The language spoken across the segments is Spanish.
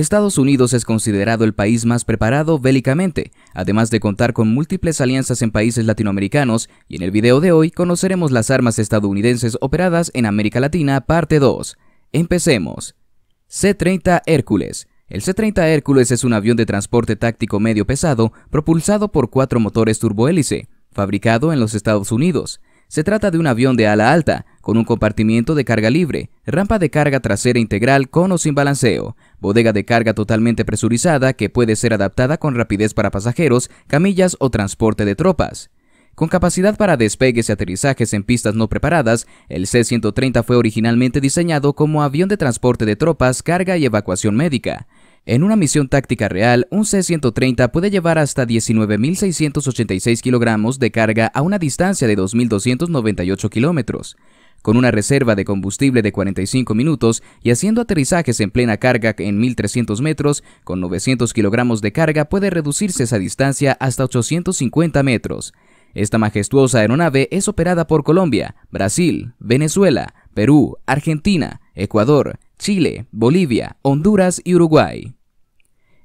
Estados Unidos es considerado el país más preparado bélicamente, además de contar con múltiples alianzas en países latinoamericanos, y en el video de hoy conoceremos las armas estadounidenses operadas en América Latina, parte 2. Empecemos. C-30 Hércules. El C-30 Hércules es un avión de transporte táctico medio pesado propulsado por cuatro motores turbohélice, fabricado en los Estados Unidos. Se trata de un avión de ala alta, con un compartimiento de carga libre, rampa de carga trasera integral con o sin balanceo, bodega de carga totalmente presurizada que puede ser adaptada con rapidez para pasajeros, camillas o transporte de tropas. Con capacidad para despegues y aterrizajes en pistas no preparadas, el C-130 fue originalmente diseñado como avión de transporte de tropas, carga y evacuación médica. En una misión táctica real, un C-130 puede llevar hasta 19.686 kilogramos de carga a una distancia de 2.298 kilómetros. Con una reserva de combustible de 45 minutos y haciendo aterrizajes en plena carga en 1300 metros, con 900 kilogramos de carga puede reducirse esa distancia hasta 850 metros. Esta majestuosa aeronave es operada por Colombia, Brasil, Venezuela, Perú, Argentina, Ecuador, Chile, Bolivia, Honduras y Uruguay.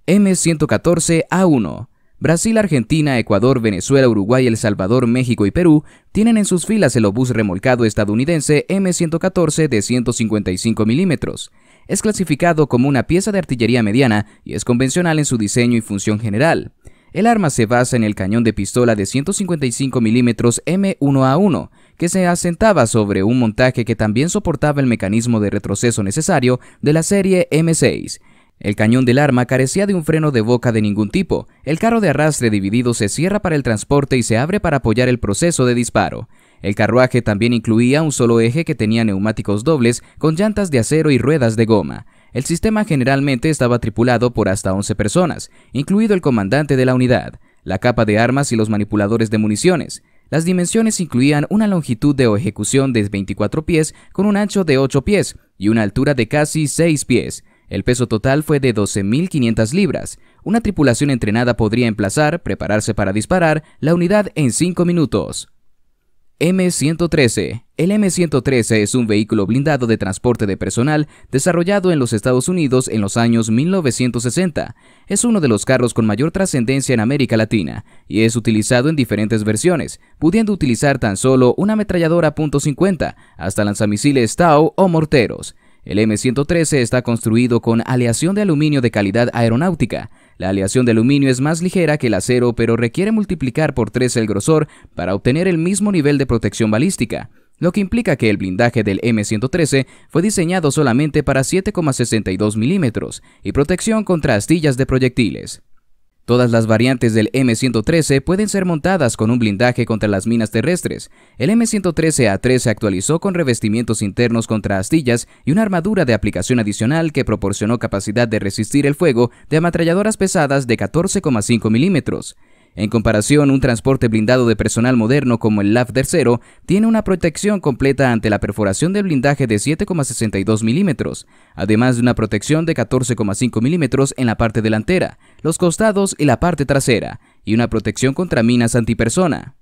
M114A1 Brasil, Argentina, Ecuador, Venezuela, Uruguay, El Salvador, México y Perú tienen en sus filas el obús remolcado estadounidense M114 de 155 milímetros. Es clasificado como una pieza de artillería mediana y es convencional en su diseño y función general. El arma se basa en el cañón de pistola de 155 milímetros M1A1, que se asentaba sobre un montaje que también soportaba el mecanismo de retroceso necesario de la serie M6, el cañón del arma carecía de un freno de boca de ningún tipo. El carro de arrastre dividido se cierra para el transporte y se abre para apoyar el proceso de disparo. El carruaje también incluía un solo eje que tenía neumáticos dobles con llantas de acero y ruedas de goma. El sistema generalmente estaba tripulado por hasta 11 personas, incluido el comandante de la unidad, la capa de armas y los manipuladores de municiones. Las dimensiones incluían una longitud de ejecución de 24 pies con un ancho de 8 pies y una altura de casi 6 pies. El peso total fue de 12.500 libras. Una tripulación entrenada podría emplazar, prepararse para disparar, la unidad en 5 minutos. M113. El M113 es un vehículo blindado de transporte de personal desarrollado en los Estados Unidos en los años 1960. Es uno de los carros con mayor trascendencia en América Latina y es utilizado en diferentes versiones, pudiendo utilizar tan solo una ametralladora .50 hasta lanzamisiles Tau o morteros. El M113 está construido con aleación de aluminio de calidad aeronáutica. La aleación de aluminio es más ligera que el acero, pero requiere multiplicar por 3 el grosor para obtener el mismo nivel de protección balística lo que implica que el blindaje del M113 fue diseñado solamente para 7,62 milímetros y protección contra astillas de proyectiles. Todas las variantes del M113 pueden ser montadas con un blindaje contra las minas terrestres. El M113A3 se actualizó con revestimientos internos contra astillas y una armadura de aplicación adicional que proporcionó capacidad de resistir el fuego de ametralladoras pesadas de 14,5 milímetros. En comparación, un transporte blindado de personal moderno como el LAF III tiene una protección completa ante la perforación del blindaje de 7,62 milímetros, además de una protección de 14,5 milímetros en la parte delantera, los costados y la parte trasera, y una protección contra minas antipersona.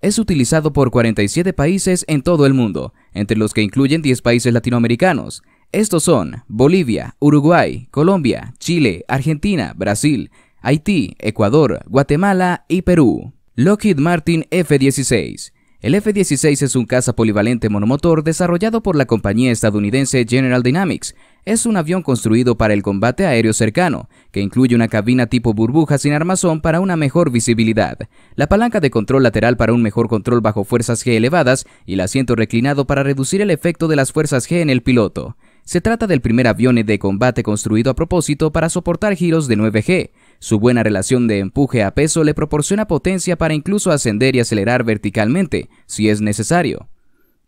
Es utilizado por 47 países en todo el mundo, entre los que incluyen 10 países latinoamericanos. Estos son Bolivia, Uruguay, Colombia, Chile, Argentina, Brasil, Haití, Ecuador, Guatemala y Perú. Lockheed Martin F-16. El F-16 es un caza polivalente monomotor desarrollado por la compañía estadounidense General Dynamics. Es un avión construido para el combate aéreo cercano, que incluye una cabina tipo burbuja sin armazón para una mejor visibilidad, la palanca de control lateral para un mejor control bajo fuerzas G elevadas y el asiento reclinado para reducir el efecto de las fuerzas G en el piloto. Se trata del primer avión de combate construido a propósito para soportar giros de 9G, su buena relación de empuje a peso le proporciona potencia para incluso ascender y acelerar verticalmente, si es necesario.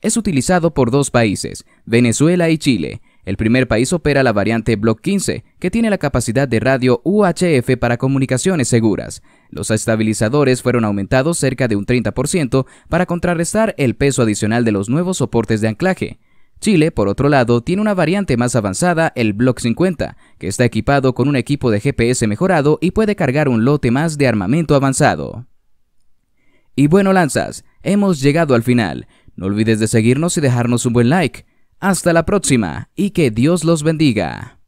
Es utilizado por dos países, Venezuela y Chile. El primer país opera la variante Block 15, que tiene la capacidad de radio UHF para comunicaciones seguras. Los estabilizadores fueron aumentados cerca de un 30% para contrarrestar el peso adicional de los nuevos soportes de anclaje. Chile, por otro lado, tiene una variante más avanzada, el Block 50, que está equipado con un equipo de GPS mejorado y puede cargar un lote más de armamento avanzado. Y bueno, lanzas, hemos llegado al final. No olvides de seguirnos y dejarnos un buen like. Hasta la próxima y que Dios los bendiga.